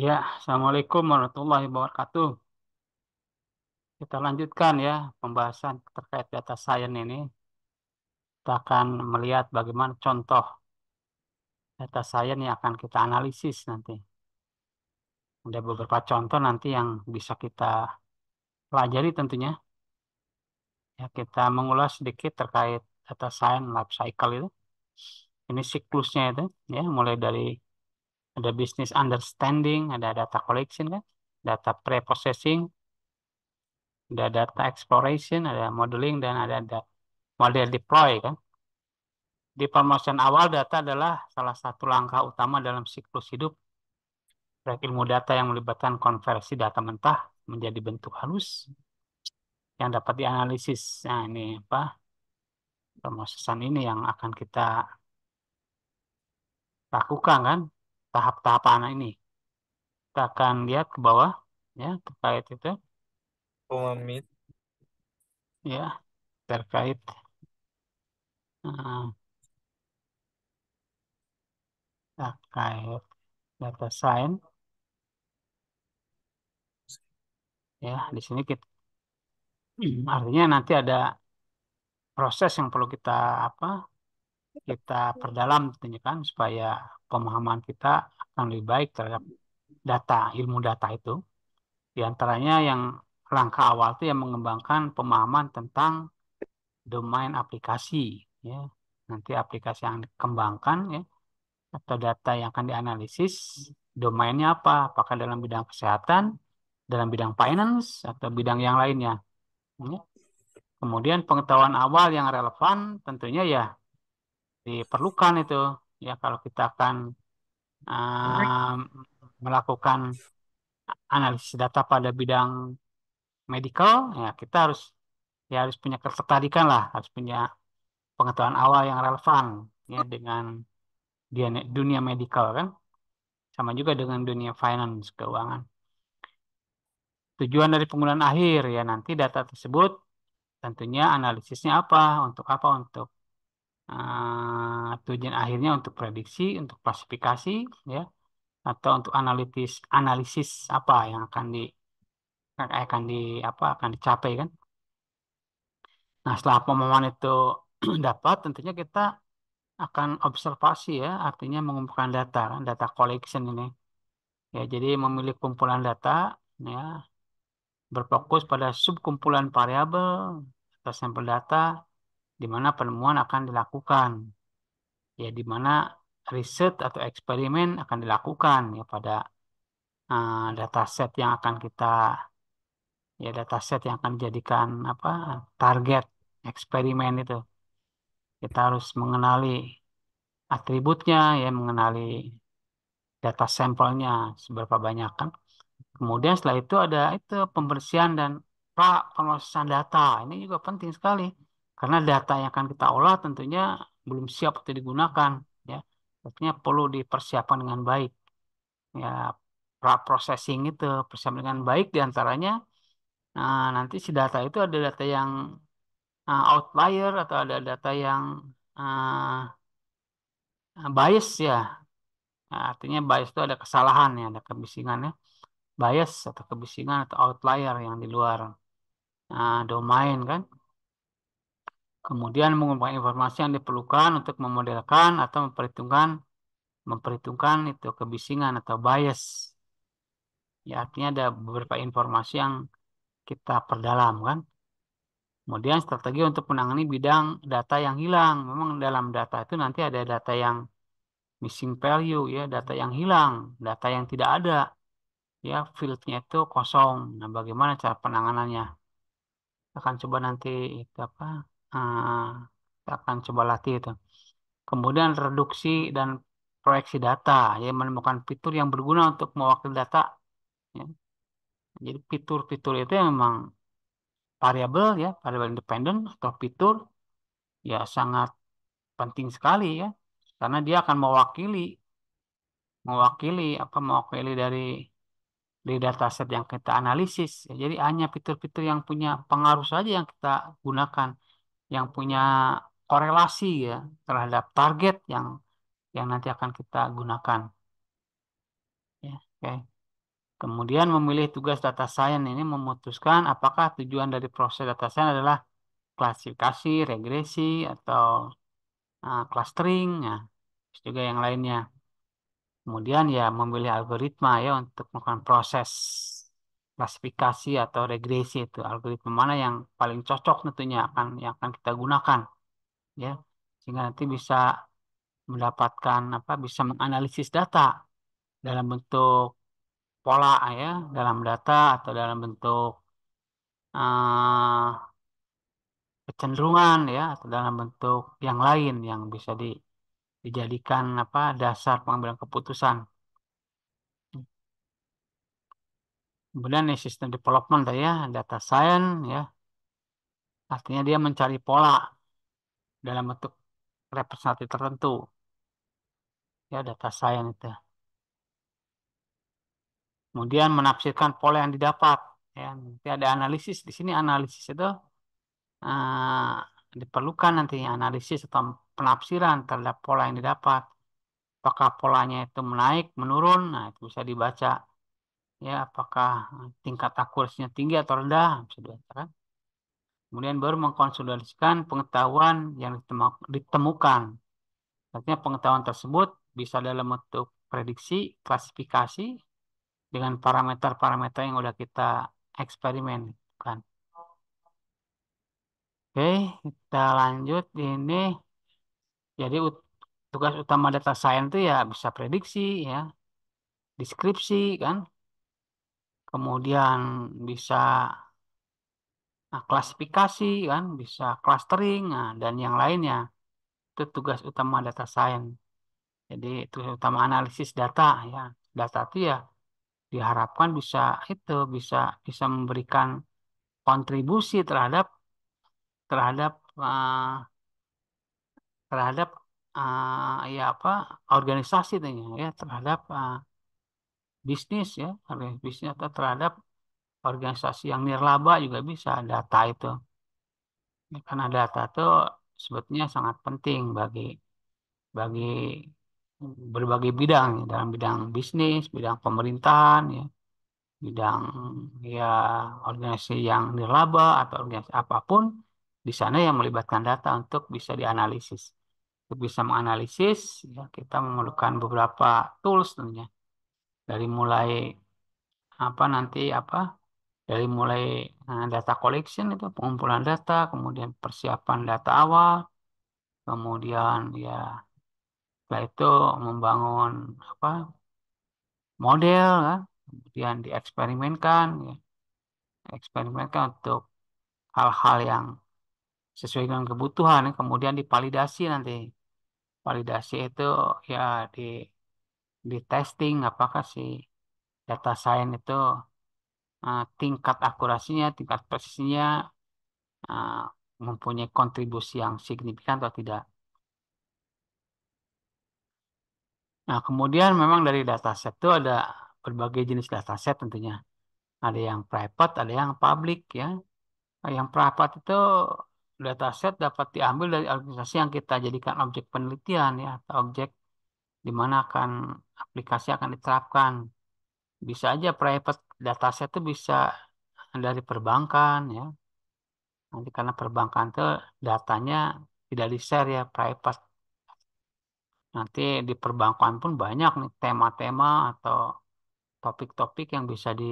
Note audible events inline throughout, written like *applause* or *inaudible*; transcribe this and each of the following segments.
Ya, Assalamualaikum warahmatullahi wabarakatuh. Kita lanjutkan ya pembahasan terkait data science ini. Kita akan melihat bagaimana contoh data science yang akan kita analisis nanti. Ada beberapa contoh nanti yang bisa kita pelajari tentunya. Ya, kita mengulas sedikit terkait data science life cycle itu. Ini siklusnya itu ya, mulai dari ada business understanding, ada data collection kan, data pre-processing, ada data exploration, ada modeling dan ada, ada model deploy kan. Di promotion awal data adalah salah satu langkah utama dalam siklus hidup proyek ilmu data yang melibatkan konversi data mentah menjadi bentuk halus yang dapat dianalisis. Nah, ini apa? Pemrosesan ini yang akan kita lakukan kan tahap-tahap anak ini. Kita akan lihat ke bawah ya terkait itu Komit. ya terkait eh, terkait data science ya di sini kita *clears throat* artinya nanti ada proses yang perlu kita apa kita perdalam tentunya kan supaya pemahaman kita akan lebih baik terhadap data ilmu data itu di antaranya yang langkah awal itu yang mengembangkan pemahaman tentang domain aplikasi ya nanti aplikasi yang dikembangkan ya atau data yang akan dianalisis domainnya apa apakah dalam bidang kesehatan dalam bidang finance atau bidang yang lainnya ya. kemudian pengetahuan awal yang relevan tentunya ya diperlukan itu ya kalau kita akan uh, melakukan analisis data pada bidang medical ya kita harus ya harus punya ketertarikan lah harus punya pengetahuan awal yang relevan ya dengan dunia medical kan sama juga dengan dunia finance keuangan tujuan dari penggunaan akhir ya nanti data tersebut tentunya analisisnya apa untuk apa untuk uh, tujuan akhirnya untuk prediksi, untuk klasifikasi, ya, atau untuk analitis analisis apa yang akan di akan di apa akan dicapai kan. Nah, setelah pemahaman itu *clears throat* dapat, tentunya kita akan observasi ya, artinya mengumpulkan data, kan, data collection ini. Ya, jadi memilih kumpulan data, ya, berfokus pada subkumpulan variabel atau sampel data di mana penemuan akan dilakukan. Ya, di mana riset atau eksperimen akan dilakukan ya pada uh, eh, set yang akan kita ya data set yang akan dijadikan apa target eksperimen itu. Kita harus mengenali atributnya ya mengenali data sampelnya seberapa banyak kan. Kemudian setelah itu ada itu pembersihan dan pra pemrosesan data. Ini juga penting sekali karena data yang akan kita olah tentunya belum siap untuk digunakan, ya. Artinya perlu dipersiapkan dengan baik. Ya, pra processing itu persiapan dengan baik diantaranya nah, nanti si data itu ada data yang uh, outlier atau ada data yang uh, bias ya nah, artinya bias itu ada kesalahan ya ada kebisingan ya bias atau kebisingan atau outlier yang di luar uh, domain kan Kemudian mengumpulkan informasi yang diperlukan untuk memodelkan atau memperhitungkan memperhitungkan itu kebisingan atau bias. Ya, artinya ada beberapa informasi yang kita perdalam kan. Kemudian strategi untuk menangani bidang data yang hilang. Memang dalam data itu nanti ada data yang missing value ya, data yang hilang, data yang tidak ada. Ya, fieldnya itu kosong. Nah, bagaimana cara penanganannya? akan coba nanti itu apa? uh, akan coba latih itu. Kemudian reduksi dan proyeksi data, ya menemukan fitur yang berguna untuk mewakili data. Ya. Jadi fitur-fitur itu yang memang variabel ya, variabel independen atau fitur ya sangat penting sekali ya, karena dia akan mewakili mewakili apa mewakili dari dari dataset yang kita analisis. Ya, jadi hanya fitur-fitur yang punya pengaruh saja yang kita gunakan yang punya korelasi ya terhadap target yang yang nanti akan kita gunakan. Ya, oke. Okay. Kemudian memilih tugas data science ini memutuskan apakah tujuan dari proses data science adalah klasifikasi, regresi, atau uh, clustering, ya. Terus juga yang lainnya. Kemudian ya memilih algoritma ya untuk melakukan proses klasifikasi atau regresi itu algoritma mana yang paling cocok tentunya akan yang akan kita gunakan ya sehingga nanti bisa mendapatkan apa bisa menganalisis data dalam bentuk pola ya dalam data atau dalam bentuk uh, kecenderungan ya atau dalam bentuk yang lain yang bisa di, dijadikan apa dasar pengambilan keputusan Kemudian ini sistem development tadi ya, data science ya. Artinya dia mencari pola dalam bentuk representasi tertentu. Ya, data science itu. Kemudian menafsirkan pola yang didapat. Ya, nanti ada analisis. Di sini analisis itu uh, diperlukan nantinya analisis atau penafsiran terhadap pola yang didapat. Apakah polanya itu menaik, menurun, nah itu bisa dibaca ya apakah eh, tingkat akurasinya tinggi atau rendah bisa kemudian baru mengkonsolidasikan pengetahuan yang ditemukan artinya pengetahuan tersebut bisa dalam bentuk prediksi klasifikasi dengan parameter-parameter yang sudah kita eksperimen kan oke kita lanjut ini jadi tugas utama data science itu ya bisa prediksi ya deskripsi kan kemudian bisa nah, klasifikasi kan, bisa clustering nah, dan yang lainnya. Itu tugas utama data science. Jadi itu utama analisis data ya. Data itu ya diharapkan bisa itu bisa bisa memberikan kontribusi terhadap terhadap uh, terhadap uh, ya apa organisasi ini ya terhadap uh, bisnis ya karena bisnis atau terhadap organisasi yang nirlaba juga bisa data itu ya, karena data itu sebetulnya sangat penting bagi bagi berbagai bidang ya. dalam bidang bisnis bidang pemerintahan ya bidang ya organisasi yang nirlaba atau organisasi apapun di sana yang melibatkan data untuk bisa dianalisis untuk bisa menganalisis ya kita memerlukan beberapa tools tentunya dari mulai apa nanti apa dari mulai eh, data collection itu pengumpulan data, kemudian persiapan data awal, kemudian ya setelah itu membangun apa model ya, kemudian dieksperimenkan ya. eksperimenkan untuk hal-hal yang sesuai dengan kebutuhan, ya, kemudian divalidasi nanti. Validasi itu ya di di testing apakah si data science itu uh, tingkat akurasinya, tingkat presisinya uh, eh, mempunyai kontribusi yang signifikan atau tidak. Nah, kemudian memang dari dataset itu ada berbagai jenis dataset tentunya. Ada yang private, ada yang public ya. Yang private itu dataset dapat diambil dari organisasi yang kita jadikan objek penelitian ya atau objek di mana akan aplikasi akan diterapkan. Bisa aja private dataset itu bisa dari perbankan ya. Nanti karena perbankan itu datanya tidak di-share ya private. Nanti di perbankan pun banyak nih tema-tema atau topik-topik yang bisa di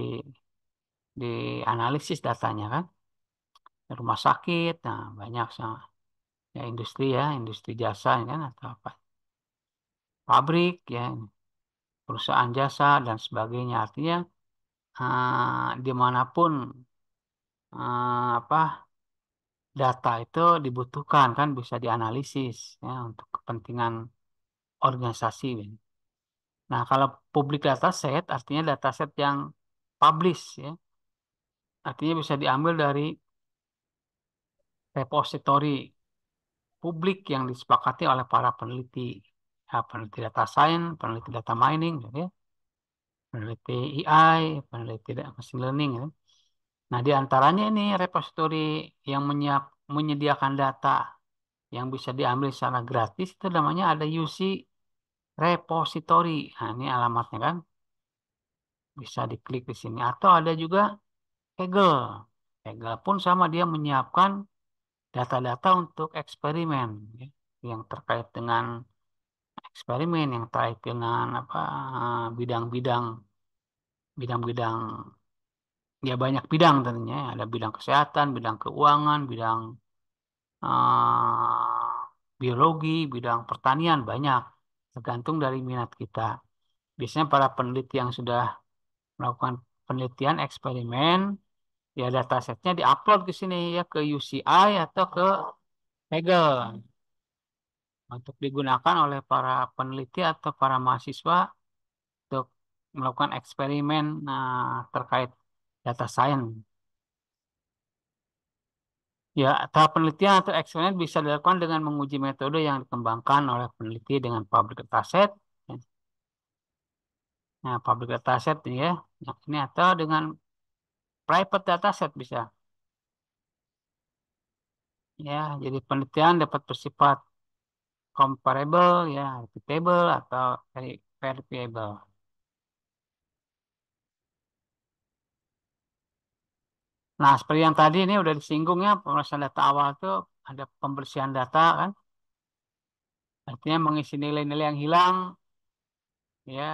dianalisis datanya kan. Rumah sakit, nah banyak sama ya industri ya, industri jasa kan atau apa pabrik ya perusahaan jasa dan sebagainya artinya uh, dimanapun uh, apa data itu dibutuhkan kan bisa dianalisis ya untuk kepentingan organisasi ya. nah kalau public dataset artinya dataset yang publish ya artinya bisa diambil dari repository publik yang disepakati oleh para peneliti ya, peneliti data science, peneliti data mining, gitu ya, peneliti AI, peneliti machine learning. Ya. Nah, di antaranya ini repository yang menyiap, menyediakan data yang bisa diambil secara gratis itu namanya ada UC repository. Nah, ini alamatnya kan. Bisa diklik di sini atau ada juga Kaggle. Kaggle pun sama dia menyiapkan data-data untuk eksperimen ya, yang terkait dengan eksperimen yang terkait dengan apa eh, bidang-bidang bidang-bidang ya banyak bidang tentunya ya. ada bidang kesehatan, bidang keuangan, bidang uh, biologi, bidang pertanian banyak tergantung dari minat kita. Biasanya para peneliti yang sudah melakukan penelitian eksperimen ya data setnya diupload ke sini ya ke UCI atau ke Hegel untuk digunakan oleh para peneliti atau para mahasiswa untuk melakukan eksperimen nah, terkait data science. Ya, tahap penelitian atau eksperimen bisa dilakukan dengan menguji metode yang dikembangkan oleh peneliti dengan public dataset. Nah, public dataset ya, nah, ini atau dengan private dataset bisa. Ya, jadi penelitian dapat bersifat comparable ya repeatable atau verifiable Nah, seperti yang tadi ini udah disinggung ya, pemeriksaan data awal itu ada pembersihan data kan. Artinya mengisi nilai-nilai yang hilang, ya,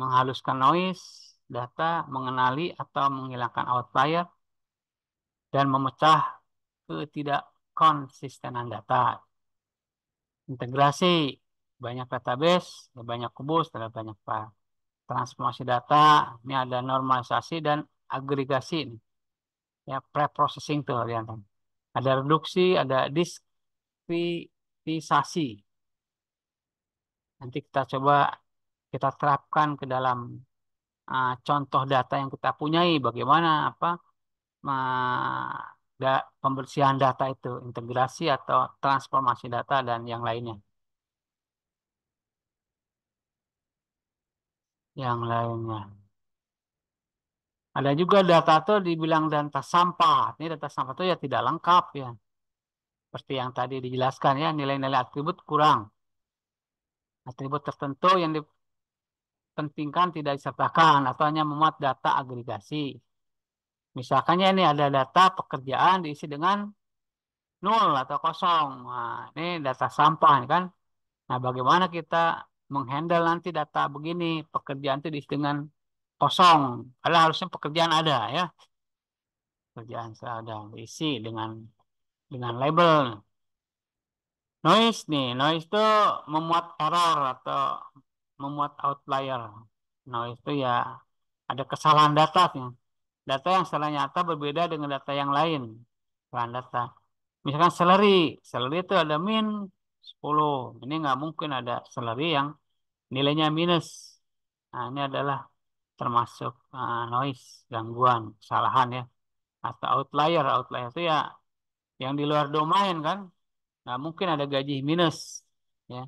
menghaluskan noise, data, mengenali atau menghilangkan outlier, dan memecah ketidakkonsistenan data integrasi banyak database, banyak kubus, ada banyak file. Transformasi data, ini ada normalisasi dan agregasi ini, Ya, preprocessing tuh kalian Ada reduksi, ada diskritisasi. Nanti kita coba kita terapkan ke dalam uh, contoh data yang kita punyai bagaimana apa uh, da pembersihan data itu, integrasi atau transformasi data dan yang lainnya. Yang lainnya. Ada juga data itu dibilang data sampah. Ini data sampah itu ya tidak lengkap ya. Seperti yang tadi dijelaskan ya, nilai-nilai atribut kurang. Atribut tertentu yang dipentingkan tidak disertakan atau hanya memuat data agregasi Misalkannya ini ada data pekerjaan diisi dengan nol atau kosong. Nah, ini data sampah kan. Nah, bagaimana kita menghandle nanti data begini, pekerjaan itu diisi dengan kosong. Padahal harusnya pekerjaan ada ya. Pekerjaan saya ada diisi dengan dengan label. Noise nih, noise itu memuat error atau memuat outlier. Noise itu ya ada kesalahan data nih data yang secara nyata berbeda dengan data yang lain. Bahan data. Misalkan salary. Salary itu ada min 10. Ini nggak mungkin ada salary yang nilainya minus. Nah, ini adalah termasuk uh, noise, gangguan, kesalahan ya. Atau outlier. Outlier itu ya yang di luar domain kan. Nggak mungkin ada gaji minus. ya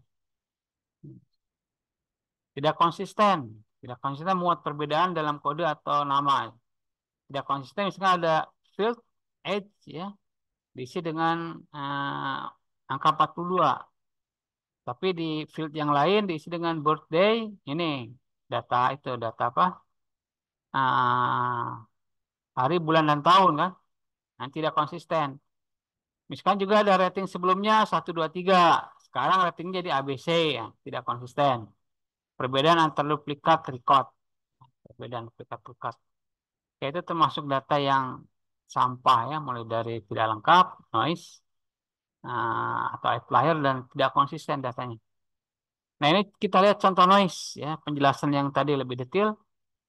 Tidak konsisten. Tidak konsisten muat perbedaan dalam kode atau nama tidak konsisten misalnya ada field age ya diisi dengan uh, angka 42 tapi di field yang lain diisi dengan birthday ini data itu data apa uh, hari bulan dan tahun kan nanti tidak konsisten misalkan juga ada rating sebelumnya 123 sekarang rating jadi ABC ya tidak konsisten perbedaan antar duplikat record perbedaan duplikat record yaitu termasuk data yang sampah ya mulai dari tidak lengkap noise eh, atau outlier dan tidak konsisten datanya. Nah ini kita lihat contoh noise ya penjelasan yang tadi lebih detail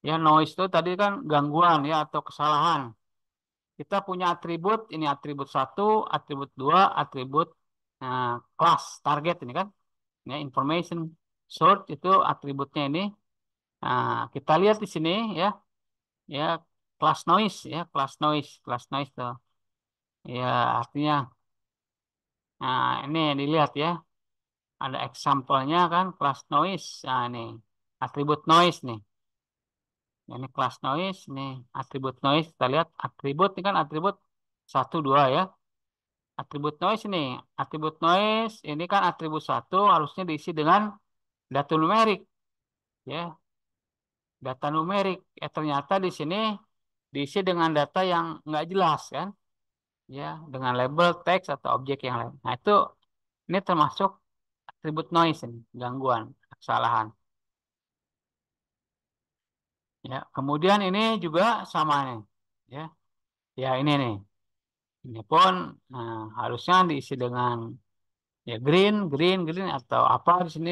ya noise itu tadi kan gangguan ya atau kesalahan. Kita punya atribut ini atribut satu, atribut dua, atribut kelas eh, kelas target ini kan ini ya, information sort itu atributnya ini. Nah, kita lihat di sini ya ya class noise ya class noise class noise tuh ya artinya nah ini dilihat ya ada example-nya kan class noise nah ini atribut noise nih ini class noise nih atribut noise kita lihat atribut ini kan atribut satu dua ya atribut noise nih atribut noise ini kan atribut satu harusnya diisi dengan data numerik ya data numerik eh ternyata di sini diisi dengan data yang nggak jelas kan ya dengan label teks atau objek yang lain nah itu ini termasuk atribut noise ini gangguan kesalahan ya kemudian ini juga sama nih ya ya ini nih ini pun nah, harusnya diisi dengan ya green green green atau apa di sini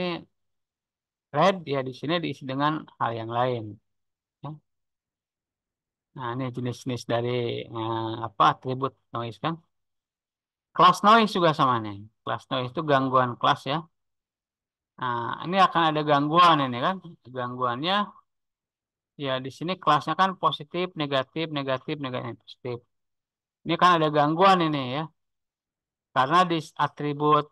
red ya di sini diisi dengan hal yang lain Nah, ini jenis-jenis dari eh, apa atribut noise kan. Class noise juga sama nih. Class noise itu gangguan kelas ya. Nah, ini akan ada gangguan ini kan. Gangguannya ya di sini kelasnya kan positif, negatif, negatif, negatif, positif. Ini kan ada gangguan ini ya. Karena di atribut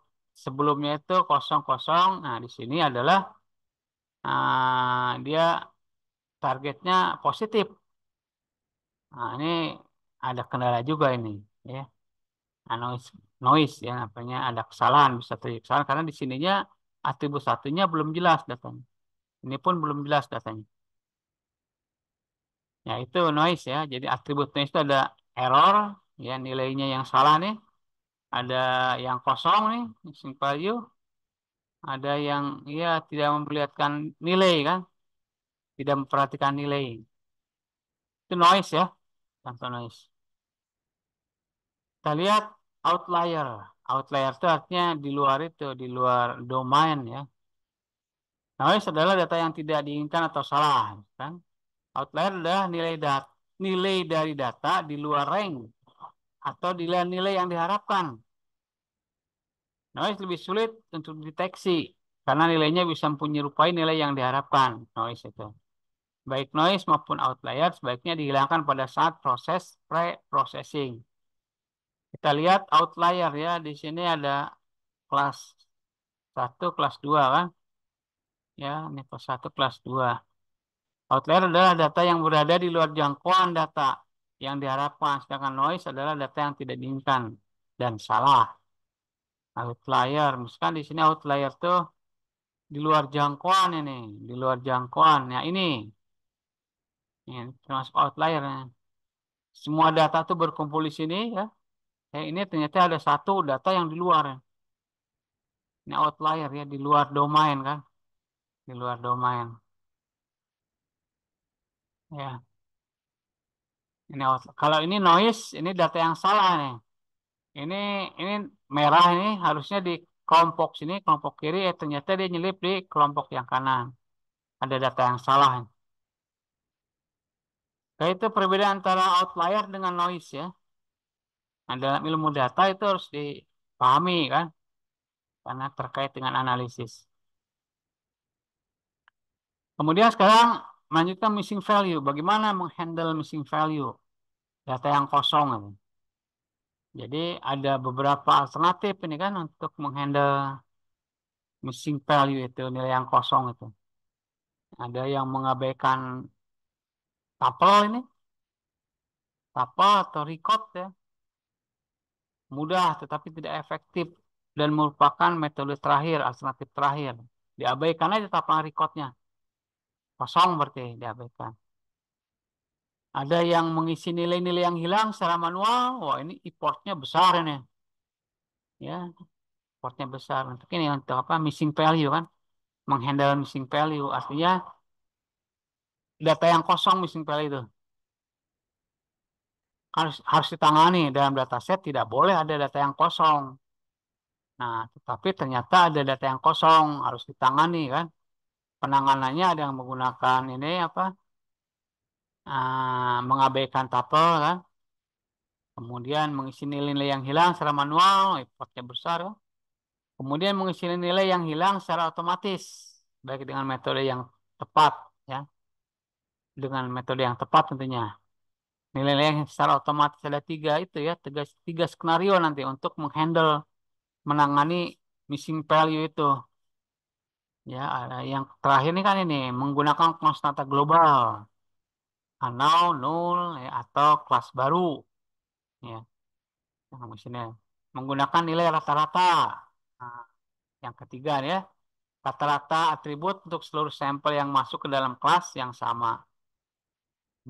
sebelumnya itu kosong-kosong. Nah, di sini adalah uh, dia targetnya positif Nah, ini ada kendala juga ini ya. Nah, noise noise ya apanya ada kesalahan bisa terjadi kesalahan karena di sininya atribut satunya belum jelas datanya. Ini pun belum jelas datanya. Ya itu noise ya. Jadi atribut noise itu ada error ya nilainya yang salah nih. Ada yang kosong nih missing value. Ada yang ya tidak memperlihatkan nilai kan. Tidak memperhatikan nilai. Itu noise ya noise. Kita lihat outlier. Outlier itu artinya di luar itu, di luar domain ya. Noise nah, adalah data yang tidak diinginkan atau salah. Kan? Outlier adalah nilai, dat nilai dari data di luar range atau di luar nilai yang diharapkan. Noise nah, lebih sulit untuk deteksi karena nilainya bisa menyerupai nilai yang diharapkan. Noise nah, itu baik noise maupun outlier sebaiknya dihilangkan pada saat proses pre-processing. Kita lihat outlier ya, di sini ada kelas 1, kelas 2 kan. Ya, ini kelas 1, kelas 2. Outlier adalah data yang berada di luar jangkauan data yang diharapkan, sedangkan noise adalah data yang tidak diinginkan dan salah. Outlier, misalkan di sini outlier tuh di luar jangkauan ini, di luar jangkauan. Ya ini ya, termasuk outlier ya. semua data tuh berkumpul di sini ya eh, ini ternyata ada satu data yang di luar ya. ini outlier ya di luar domain kan di luar domain ya ini kalau ini noise ini data yang salah nih ini ini merah ini harusnya di kelompok sini kelompok kiri ya ternyata dia nyelip di kelompok yang kanan ada data yang salah nih. Ya. Nah, itu perbedaan antara outlier dengan noise ya. Nah, dalam ilmu data itu harus dipahami kan. Karena terkait dengan analisis. Kemudian sekarang melanjutkan missing value. Bagaimana menghandle missing value? Data yang kosong. Ini. Ya. Jadi ada beberapa alternatif ini kan untuk menghandle missing value itu, nilai yang kosong itu. Ada yang mengabaikan Tapel ini. Tapel atau record ya. Mudah tetapi tidak efektif dan merupakan metode terakhir, alternatif terakhir. Diabaikan aja tapel recordnya. Kosong berarti diabaikan. Ada yang mengisi nilai-nilai yang hilang secara manual. Wah ini importnya besar ini. Ya, importnya besar. Untuk ini untuk apa? Missing value kan? Menghandle missing value. Artinya data yang kosong missing file itu harus harus ditangani dalam dataset tidak boleh ada data yang kosong. Nah, tetapi ternyata ada data yang kosong harus ditangani kan. Penanganannya ada yang menggunakan ini apa? Uh, mengabaikan tabel kan. Kemudian mengisi nilai-nilai yang hilang secara manual, effortnya besar kan. Kemudian mengisi nilai yang hilang secara otomatis baik dengan metode yang tepat ya dengan metode yang tepat tentunya. Nilai-nilai yang secara otomatis ada tiga itu ya, tiga, tiga skenario nanti untuk menghandle, menangani missing value itu. Ya, ada yang terakhir ini kan ini menggunakan konstanta global, anau, null, ya, atau kelas baru. Ya, yang misalnya menggunakan nilai rata-rata. Nah, yang ketiga ya, rata-rata atribut untuk seluruh sampel yang masuk ke dalam kelas yang sama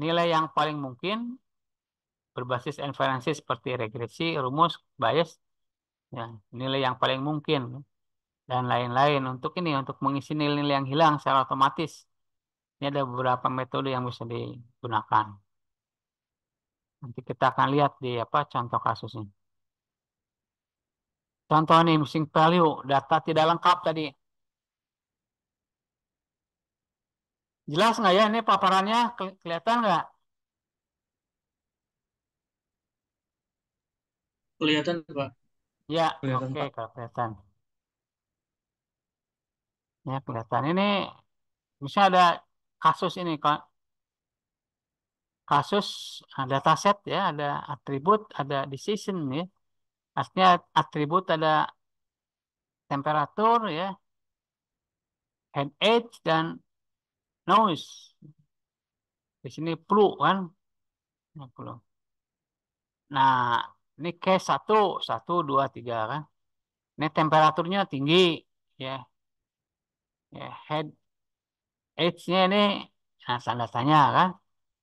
nilai yang paling mungkin berbasis inferensi seperti regresi, rumus, bias, ya, nilai yang paling mungkin dan lain-lain untuk ini untuk mengisi nilai-nilai yang hilang secara otomatis. Ini ada beberapa metode yang bisa digunakan. Nanti kita akan lihat di apa contoh kasusnya. Contoh ini, missing value, data tidak lengkap tadi. Jelas nggak ya ini paparannya kelihatan nggak? Kelihatan Pak. Ya, oke Pak. kelihatan. Ya kelihatan ini misalnya ada kasus ini Pak. Kasus ah, data set ya, ada atribut, ada decision ya. Artinya atribut ada temperatur ya, head age dan noise di sini flu kan nah, nah ini case satu satu dua tiga kan ini temperaturnya tinggi ya ya head edge nya ini nah, sandatanya kan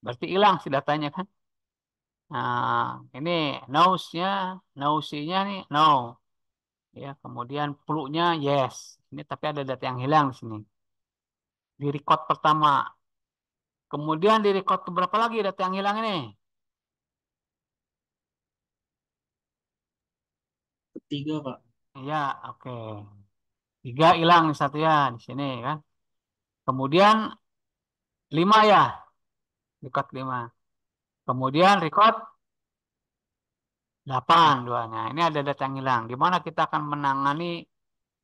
berarti hilang si datanya kan nah ini nose-nya nose-nya nih no ya kemudian flu-nya yes ini tapi ada data yang hilang di sini di record pertama. Kemudian di record berapa lagi data yang hilang ini? Ketiga Pak. Iya, oke. Okay. Tiga hilang satu ya di sini kan. Kemudian lima ya. Record lima. Kemudian record delapan duanya. Ini ada data yang hilang. Gimana kita akan menangani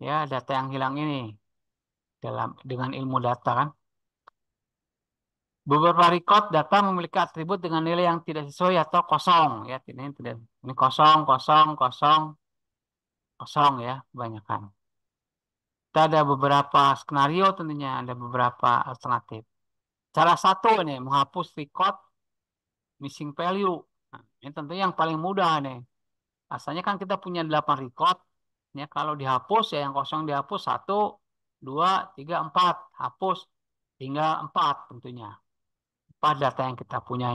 ya data yang hilang ini? dalam dengan ilmu data kan. Beberapa record data memiliki atribut dengan nilai yang tidak sesuai atau kosong ya. Ini tidak ini kosong, kosong, kosong, kosong ya kebanyakan. Kita ada beberapa skenario tentunya, ada beberapa alternatif. Salah satu nih menghapus record missing value. Nah, ini tentu yang paling mudah nih. Asalnya kan kita punya 8 record. Ya, kalau dihapus ya yang kosong dihapus satu, 2, 3, 4. Hapus. Tinggal 4 tentunya. 4 data yang kita punya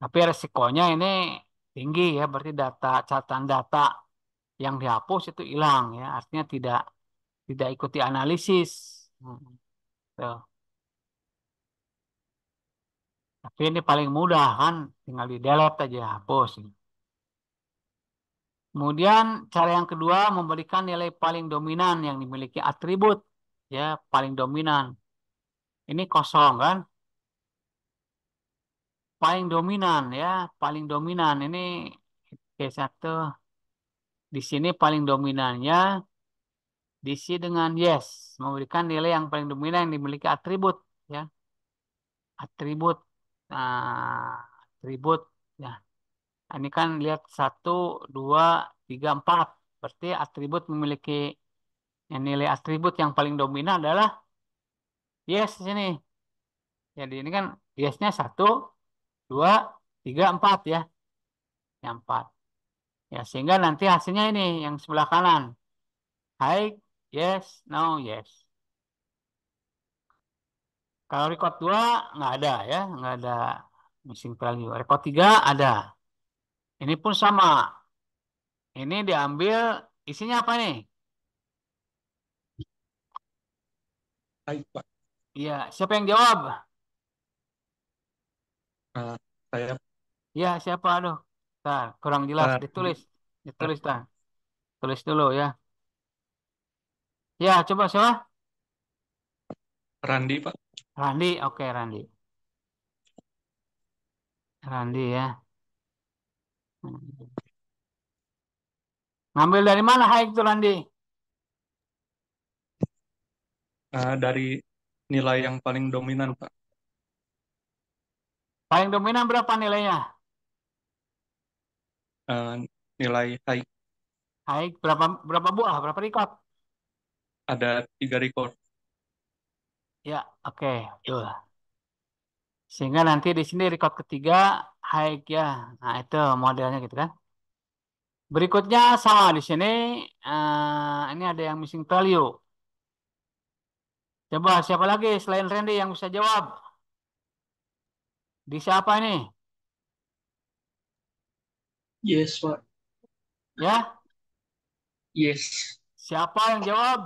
Tapi resikonya ini tinggi ya. Berarti data catatan data yang dihapus itu hilang ya. Artinya tidak tidak ikuti analisis. Hmm. Tuh. Tapi ini paling mudah kan. Tinggal di delete aja hapus. Gitu. Kemudian cara yang kedua memberikan nilai paling dominan yang dimiliki atribut ya paling dominan. Ini kosong kan? Paling dominan ya, paling dominan ini Oke, satu. Di sini paling dominannya diisi dengan yes, memberikan nilai yang paling dominan yang dimiliki atribut ya. Atribut. Nah, atribut ya. Ini kan lihat satu, dua, tiga, empat. Berarti atribut memiliki yang nilai atribut yang paling dominan adalah yes di sini. Jadi ini kan yesnya satu, dua, tiga, empat ya. Yang empat. Ya, sehingga nanti hasilnya ini yang sebelah kanan. High, yes, no, yes. Kalau record 2 nggak ada ya, nggak ada missing value. Record 3 ada. Ini pun sama. Ini diambil isinya apa nih? Baik, Iya, siapa yang jawab? Uh, saya. Iya siapa? Aduh. Tar, kurang jelas. Uh, Ditulis. Ditulis, tar. Tulis dulu ya. Ya, coba siapa? Randi, Pak. Randi, oke okay, Randi. Randi ya. Ngambil dari mana Haik tuh Randi? Uh, dari nilai yang paling dominan, Pak. Paling dominan berapa nilainya? Uh, nilai Haik. Haik berapa berapa buah? Berapa record? Ada tiga record. Ya, oke, okay. Sehingga nanti di sini record ketiga high ya. Nah, itu modelnya gitu kan. Berikutnya sama di sini uh, ini ada yang missing value. Coba siapa lagi selain Randy yang bisa jawab? Di siapa ini? Yes, Pak. Ya? Yes. Siapa yang jawab?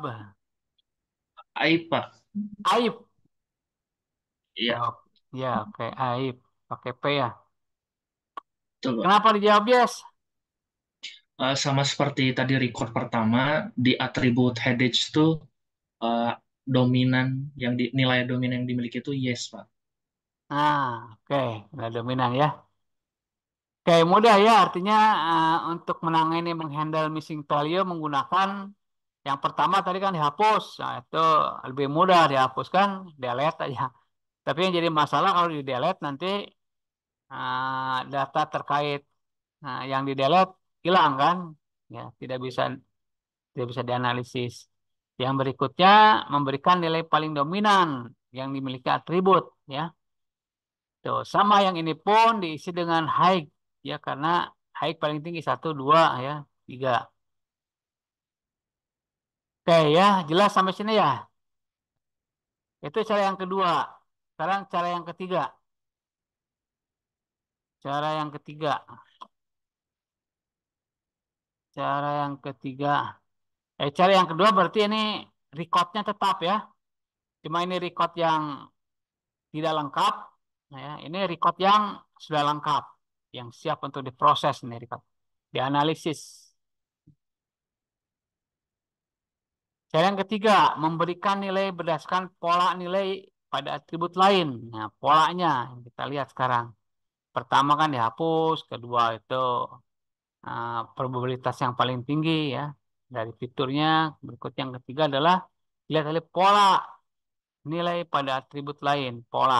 Aib, Pak. Aib. Iya. Oke. Ya, oke. aib. Pakai P ya. Coba. Kenapa dijawab yes? Uh, sama seperti tadi record pertama, di atribut headage itu uh, dominan yang di, nilai dominan yang dimiliki itu yes, Pak. Ah, oke. Nilai dominan ya. Oke, mudah ya. Artinya uh, untuk menangani menghandle missing value menggunakan yang pertama tadi kan dihapus. Nah, itu lebih mudah dihapuskan, delete aja. Tapi yang jadi masalah kalau di delete nanti uh, data terkait uh, yang di delete hilang kan? Ya, tidak bisa tidak bisa dianalisis. Yang berikutnya memberikan nilai paling dominan yang dimiliki atribut ya. Tuh, sama yang ini pun diisi dengan high ya karena high paling tinggi satu dua ya, tiga Oke ya, jelas sampai sini ya. Itu cara yang kedua. Sekarang cara yang ketiga. Cara yang ketiga. Cara yang ketiga. Eh, cara yang kedua berarti ini recordnya tetap ya. Cuma ini record yang tidak lengkap. Nah, ya. Ini record yang sudah lengkap. Yang siap untuk diproses ini record. Dianalisis. Cara yang ketiga, memberikan nilai berdasarkan pola nilai pada atribut lain. Nah, polanya kita lihat sekarang. Pertama kan dihapus, kedua itu uh, probabilitas yang paling tinggi ya dari fiturnya. Berikut yang ketiga adalah lihat dari pola nilai pada atribut lain, pola.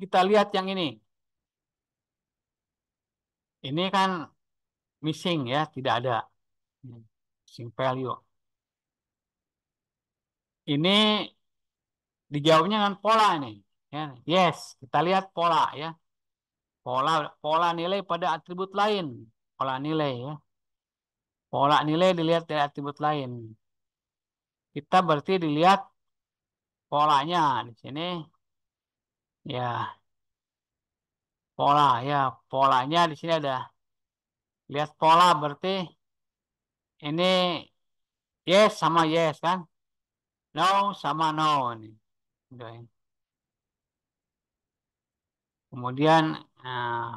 Kita lihat yang ini. Ini kan missing ya, tidak ada missing value. Ini dijawabnya dengan pola ini, Ya, yes, kita lihat pola ya. Pola pola nilai pada atribut lain. Pola nilai ya. Pola nilai dilihat dari atribut lain. Kita berarti dilihat polanya di sini. Ya. Pola ya, polanya di sini ada lihat pola berarti ini yes sama yes kan? No sama no ini. Kemudian nah,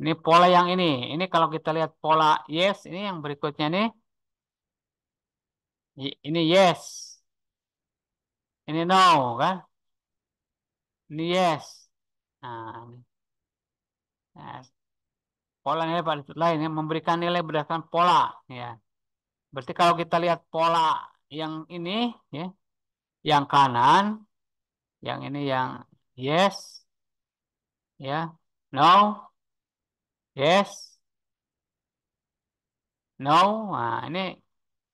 ini pola yang ini. Ini kalau kita lihat pola yes, ini yang berikutnya nih. Ini yes. Ini no, kan? Ini yes. Nah, yes. Eh, pola ini pada lain ini memberikan nilai berdasarkan pola, ya. Berarti kalau kita lihat pola yang ini, ya, yang kanan, yang ini yang yes ya no yes no nah ini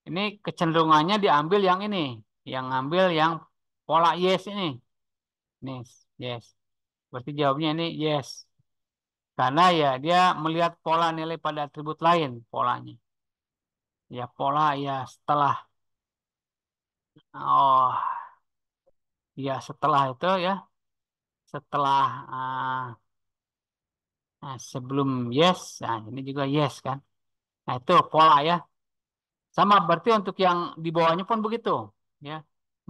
ini kecenderungannya diambil yang ini yang ngambil yang pola yes ini nih yes berarti jawabnya ini yes karena ya dia melihat pola nilai pada atribut lain polanya ya pola ya setelah oh Ya, setelah itu ya, setelah uh, nah, sebelum yes, nah ini juga yes kan. Nah, itu pola ya. Sama berarti untuk yang di bawahnya pun begitu ya.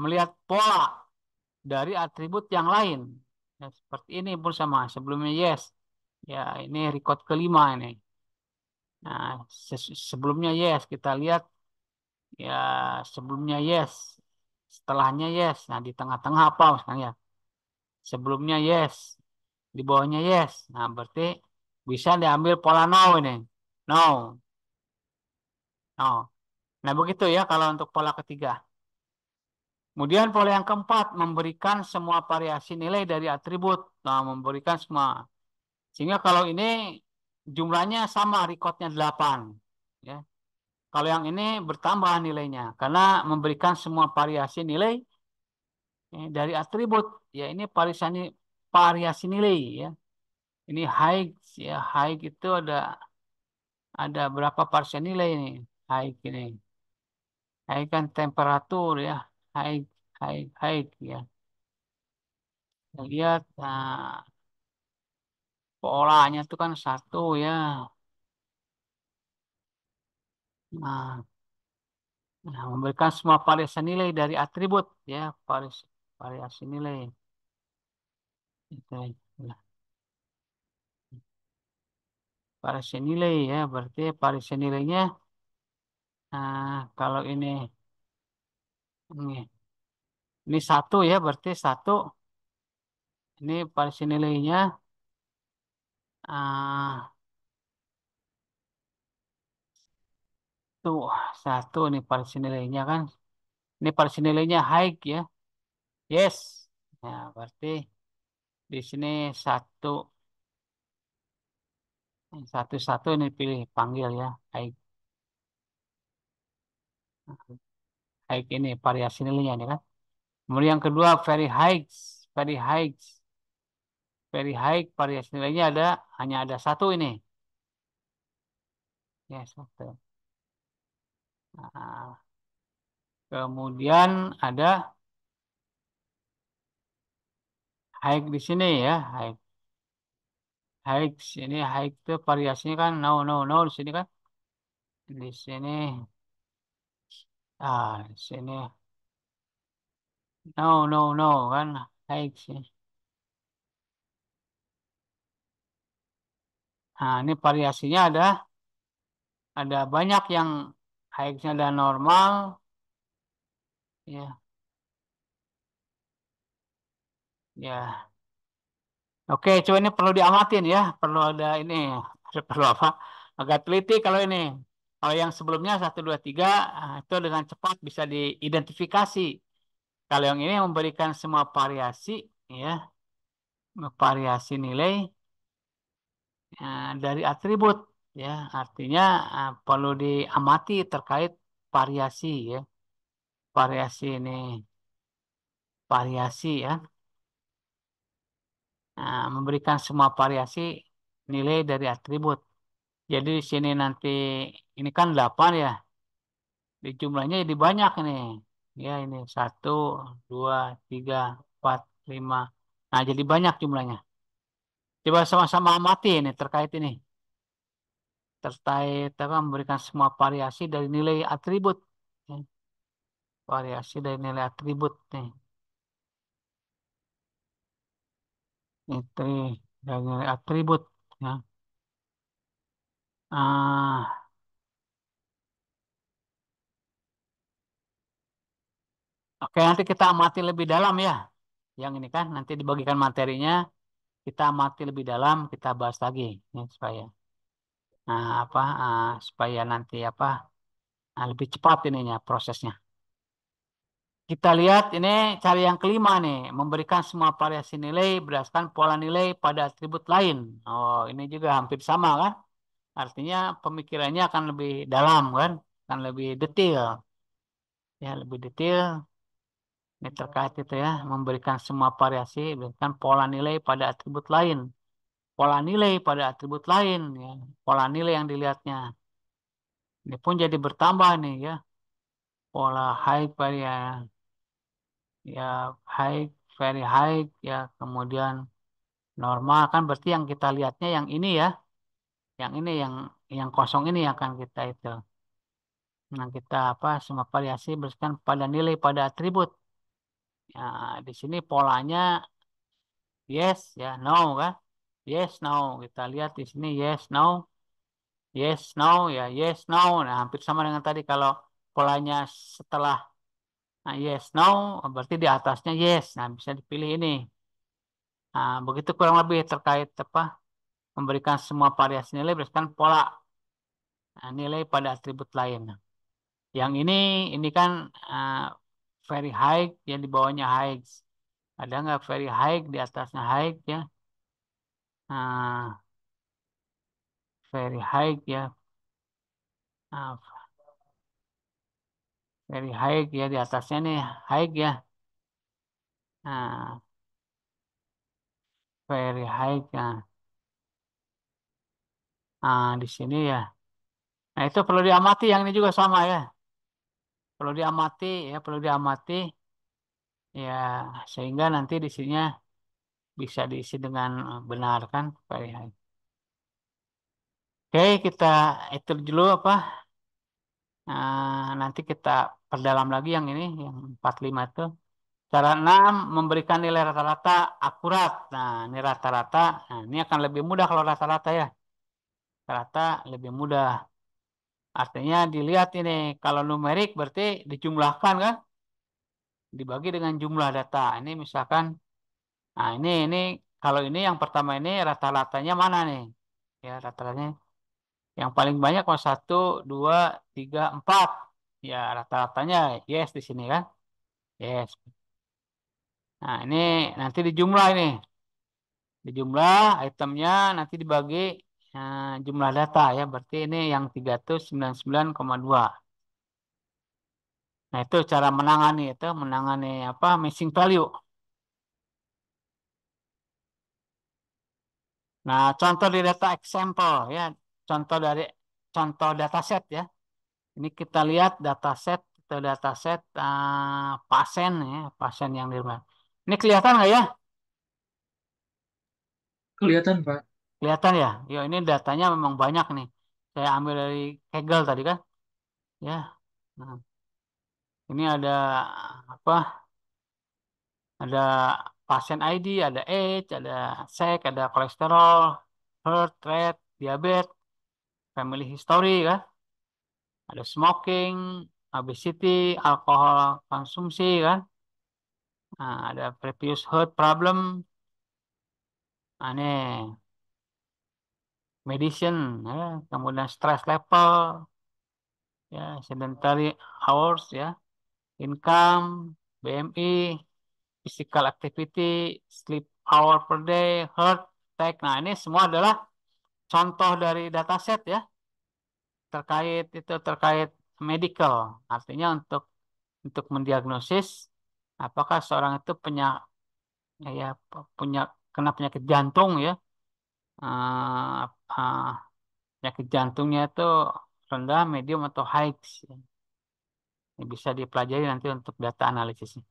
Melihat pola dari atribut yang lain. Ya, seperti ini pun sama, sebelumnya yes. Ya, ini record kelima ini. Nah, sebelumnya yes, kita lihat ya sebelumnya yes Setelahnya yes. Nah, di tengah-tengah apa misalnya? Sebelumnya yes. Di bawahnya yes. Nah, berarti bisa diambil pola no ini. No. No. Nah, begitu ya kalau untuk pola ketiga. Kemudian pola yang keempat, memberikan semua variasi nilai dari atribut. Nah, memberikan semua. Sehingga kalau ini jumlahnya sama, recordnya 8. Ya. Kalau yang ini bertambah nilainya karena memberikan semua variasi nilai ya, dari atribut. Ya ini variasi variasi nilai ya. Ini high ya high itu ada ada berapa variasi nilai ini high ini. High kan temperatur ya high high high ya. Lihat nah, polanya itu kan satu ya Nah, nah memberikan semua variasi nilai dari atribut ya, variasi, variasi nilai. Itu. Nah. Variasi nilai ya, berarti variasi nilainya nah, kalau ini ini ini satu ya, berarti satu ini variasi nilainya ah Tuh, satu ini parsi nilainya kan. Ini parsi nilainya high ya. Yes. Nah, berarti di sini satu. Satu-satu ini pilih panggil ya. High. High ini variasi nilainya nih kan. Kemudian yang kedua very high. Very high. Very high variasi nilainya ada hanya ada satu ini. yes, satu. Nah, kemudian ada hike di sini ya, hike. Hike sini hike itu variasinya kan no no no di sini kan. Di sini ah di sini no no no kan hike sini. Nah, ini variasinya ada ada banyak yang Hx-nya udah normal. Ya. Ya. Oke, coba ini perlu diamatin ya. Perlu ada ini. *laughs* Perlu apa? Agak teliti kalau ini. Kalau yang sebelumnya 1, 2, 3 itu dengan cepat bisa diidentifikasi. Kalau yang ini memberikan semua variasi ya. Variasi nilai ya, dari atribut ya artinya uh, perlu diamati terkait variasi ya variasi ini variasi ya nah, memberikan semua variasi nilai dari atribut jadi di sini nanti ini kan 8 ya di jumlahnya jadi banyak nih ya ini satu dua tiga empat lima nah jadi banyak jumlahnya coba sama-sama amati ini terkait ini terkait apa memberikan semua variasi dari nilai atribut ya. variasi dari nilai atribut nih itu dari nilai atribut ya ah Oke, nanti kita amati lebih dalam ya. Yang ini kan nanti dibagikan materinya, kita amati lebih dalam, kita bahas lagi ya supaya. Nah, apa uh, supaya nanti apa uh, lebih cepat ininya prosesnya. Kita lihat ini cari yang kelima nih, memberikan semua variasi nilai berdasarkan pola nilai pada atribut lain. Oh, ini juga hampir sama kan? Artinya pemikirannya akan lebih dalam kan? Akan lebih detail. Ya, lebih detail. Ini terkait itu ya, memberikan semua variasi berdasarkan pola nilai pada atribut lain pola nilai pada atribut lain ya pola nilai yang dilihatnya ini pun jadi bertambah nih ya pola high very ya, ya high very high ya kemudian normal kan berarti yang kita lihatnya yang ini ya yang ini yang yang kosong ini akan kita itu nah kita apa semua variasi berdasarkan pada nilai pada atribut ya di sini polanya yes ya no kan yes no kita lihat di sini yes no yes no ya yes no nah hampir sama dengan tadi kalau polanya setelah nah, yes no berarti di atasnya yes nah bisa dipilih ini nah begitu kurang lebih terkait apa memberikan semua variasi nilai berdasarkan pola nah, nilai pada atribut lain yang ini ini kan uh, very high yang di bawahnya high ada nggak very high di atasnya high ya ah, very high ya ah very high ya di atasnya nih high ya ah very high ah. ya uh, di sini ya nah itu perlu diamati yang ini juga sama ya perlu diamati ya perlu diamati ya sehingga nanti di sini bisa diisi dengan eh, benar kan Pak Oke kita itu dulu apa nah, nanti kita perdalam lagi yang ini yang 45 itu cara 6 memberikan nilai rata-rata akurat nah ini rata-rata nah, ini akan lebih mudah kalau rata-rata ya rata-rata lebih mudah artinya dilihat ini kalau numerik berarti dijumlahkan kan dibagi dengan jumlah data ini misalkan Nah, ini ini kalau ini yang pertama ini rata-ratanya mana nih? Ya, rata-ratanya yang paling banyak kalau satu, dua, tiga, empat. Ya, rata-ratanya yes di sini kan? Yes. Nah, ini nanti dijumlah ini. Dijumlah itemnya nanti dibagi eh, jumlah data ya. Berarti ini yang 399,2. Nah, itu cara menangani itu menangani apa missing value. Nah, contoh di data example ya, contoh dari contoh dataset ya. Ini kita lihat dataset atau dataset uh, pasien ya, pasien yang di rumah. Ini kelihatan nggak ya? Kelihatan, Pak. Kelihatan ya? Ya, ini datanya memang banyak nih. Saya ambil dari kegel tadi kan. Ya. Nah. Ini ada apa? Ada pasien ID, ada age, ada sex, ada kolesterol, heart rate, diabetes, family history kan. Ada smoking, obesity, alkohol konsumsi kan. Nah, ada previous heart problem. Aneh. Medicine, ya. kemudian stress level, ya sedentary hours ya, income, BMI, physical activity, sleep hour per day, heart attack. Nah, ini semua adalah contoh dari dataset ya. Terkait itu terkait medical. Artinya untuk untuk mendiagnosis apakah seorang itu punya ya punya kena penyakit jantung ya. Uh, uh, penyakit jantungnya itu rendah, medium atau high. Ini bisa dipelajari nanti untuk data analisisnya.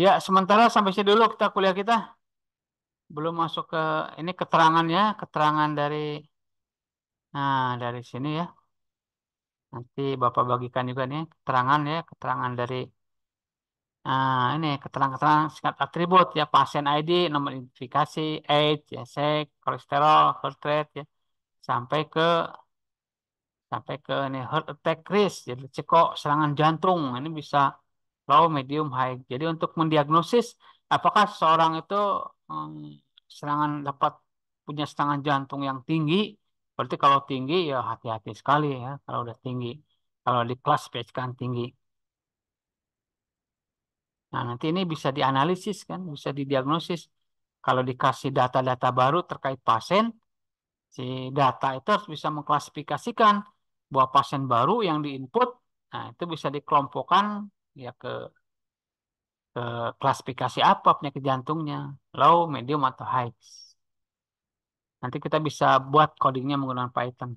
Ya, sementara sampai sini dulu kita kuliah kita. Belum masuk ke ini keterangannya, keterangan dari nah dari sini ya. Nanti Bapak bagikan juga nih keterangan ya, keterangan dari nah ini keterangan-keterangan singkat atribut ya, pasien ID, nomor identifikasi, age, ya, sek, kolesterol, heart rate ya, sampai ke sampai ke ini heart attack risk, jadi ceko serangan jantung. Ini bisa low, medium, high. Jadi untuk mendiagnosis apakah seorang itu hmm, serangan dapat punya serangan jantung yang tinggi, berarti kalau tinggi ya hati-hati sekali ya kalau udah tinggi. Kalau di kelas kan tinggi. Nah, nanti ini bisa dianalisis kan, bisa didiagnosis. Kalau dikasih data-data baru terkait pasien, si data itu harus bisa mengklasifikasikan buah pasien baru yang diinput, nah itu bisa dikelompokkan ya ke ke klasifikasi apa penyakit jantungnya, low, medium atau high. Nanti kita bisa buat codingnya menggunakan Python.